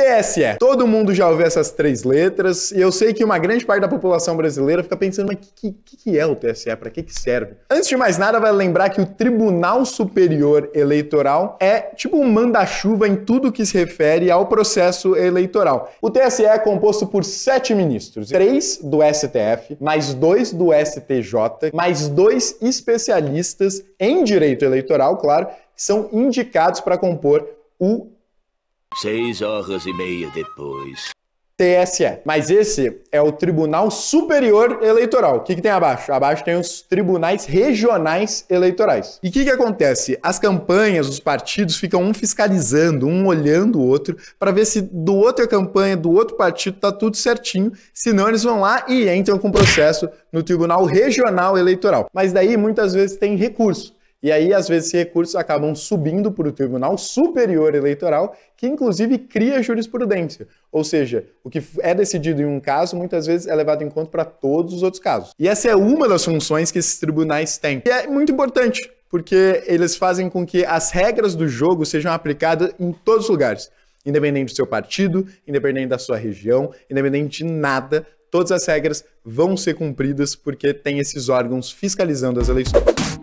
TSE. É. Todo mundo já ouviu essas três letras e eu sei que uma grande parte da população brasileira fica pensando, mas o que, que, que, é o TSE? Para que, que serve? Antes de mais nada, vale lembrar que o Tribunal Superior Eleitoral é tipo um manda-chuva em tudo que se refere ao processo eleitoral. O TSE é composto por sete ministros, três do STF, mais dois do STJ, mais dois especialistas em direito eleitoral, claro, que são indicados para compor o Seis horas e meia depois. TSE. Mas esse é o Tribunal Superior Eleitoral. O que, que tem abaixo? Abaixo tem os tribunais regionais eleitorais. E o que, que acontece? As campanhas, os partidos ficam um fiscalizando, um olhando o outro, para ver se do outro a é campanha, do outro partido tá tudo certinho. Senão eles vão lá e entram com processo no Tribunal Regional Eleitoral. Mas daí muitas vezes tem recurso. E aí, às vezes, esses recursos acabam subindo para o Tribunal Superior Eleitoral, que inclusive cria jurisprudência. Ou seja, o que é decidido em um caso, muitas vezes é levado em conta para todos os outros casos. E essa é uma das funções que esses tribunais têm. E é muito importante, porque eles fazem com que as regras do jogo sejam aplicadas em todos os lugares. Independente do seu partido, independente da sua região, independente de nada, todas as regras vão ser cumpridas porque tem esses órgãos fiscalizando as eleições.